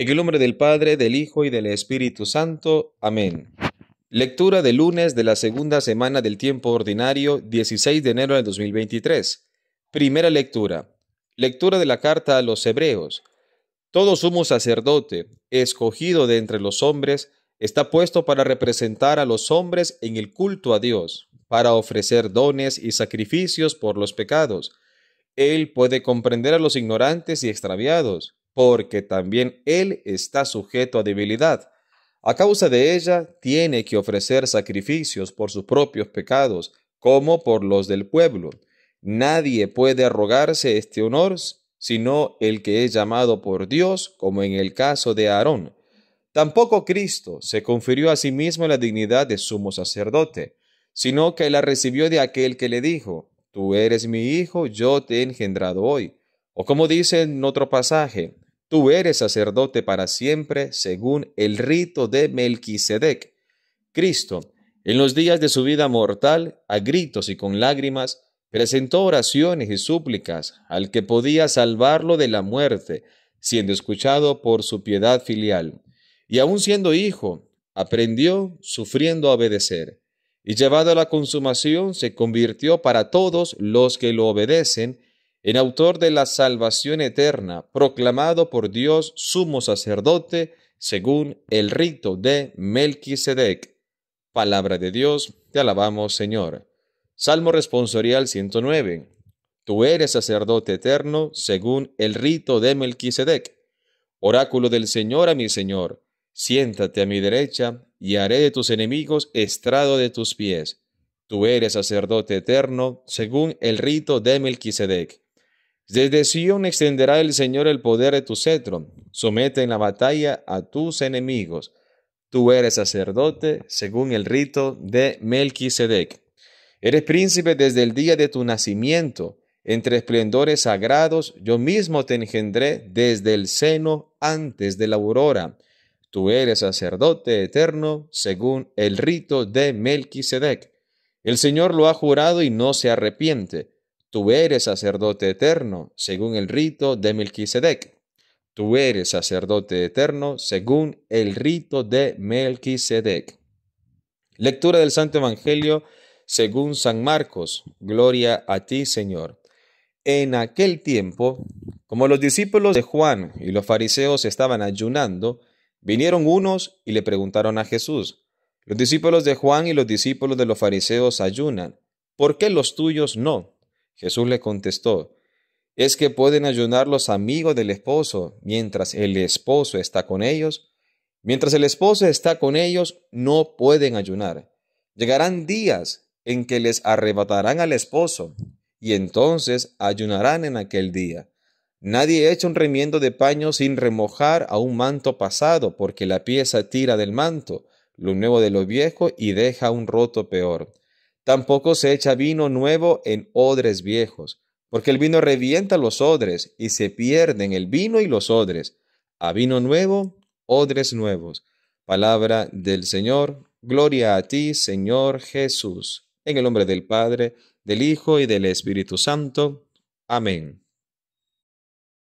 En el nombre del Padre, del Hijo y del Espíritu Santo. Amén. Lectura de lunes de la segunda semana del tiempo ordinario, 16 de enero de 2023. Primera lectura. Lectura de la carta a los Hebreos. Todo sumo sacerdote, escogido de entre los hombres, está puesto para representar a los hombres en el culto a Dios, para ofrecer dones y sacrificios por los pecados. Él puede comprender a los ignorantes y extraviados porque también él está sujeto a debilidad. A causa de ella, tiene que ofrecer sacrificios por sus propios pecados, como por los del pueblo. Nadie puede arrogarse este honor, sino el que es llamado por Dios, como en el caso de Aarón. Tampoco Cristo se confirió a sí mismo la dignidad de sumo sacerdote, sino que la recibió de aquel que le dijo, Tú eres mi hijo, yo te he engendrado hoy. O como dice en otro pasaje, Tú eres sacerdote para siempre según el rito de Melquisedec. Cristo, en los días de su vida mortal, a gritos y con lágrimas, presentó oraciones y súplicas al que podía salvarlo de la muerte, siendo escuchado por su piedad filial. Y aun siendo hijo, aprendió sufriendo a obedecer, y llevado a la consumación se convirtió para todos los que lo obedecen en autor de la salvación eterna, proclamado por Dios sumo sacerdote según el rito de Melquisedec. Palabra de Dios, te alabamos, Señor. Salmo responsorial 109. Tú eres sacerdote eterno según el rito de Melquisedec. Oráculo del Señor a mi Señor, siéntate a mi derecha y haré de tus enemigos estrado de tus pies. Tú eres sacerdote eterno según el rito de Melquisedec. Desde Sion extenderá el Señor el poder de tu cetro. Somete en la batalla a tus enemigos. Tú eres sacerdote según el rito de Melquisedec. Eres príncipe desde el día de tu nacimiento. Entre esplendores sagrados yo mismo te engendré desde el seno antes de la aurora. Tú eres sacerdote eterno según el rito de Melquisedec. El Señor lo ha jurado y no se arrepiente Tú eres sacerdote eterno, según el rito de Melquisedec. Tú eres sacerdote eterno, según el rito de Melquisedec. Lectura del Santo Evangelio según San Marcos. Gloria a ti, Señor. En aquel tiempo, como los discípulos de Juan y los fariseos estaban ayunando, vinieron unos y le preguntaron a Jesús, los discípulos de Juan y los discípulos de los fariseos ayunan, ¿por qué los tuyos no? Jesús le contestó, ¿es que pueden ayunar los amigos del esposo mientras el esposo está con ellos? Mientras el esposo está con ellos, no pueden ayunar. Llegarán días en que les arrebatarán al esposo, y entonces ayunarán en aquel día. Nadie echa un remiendo de paño sin remojar a un manto pasado, porque la pieza tira del manto, lo nuevo de lo viejo y deja un roto peor. Tampoco se echa vino nuevo en odres viejos, porque el vino revienta los odres y se pierden el vino y los odres. A vino nuevo, odres nuevos. Palabra del Señor, gloria a ti, Señor Jesús. En el nombre del Padre, del Hijo y del Espíritu Santo. Amén.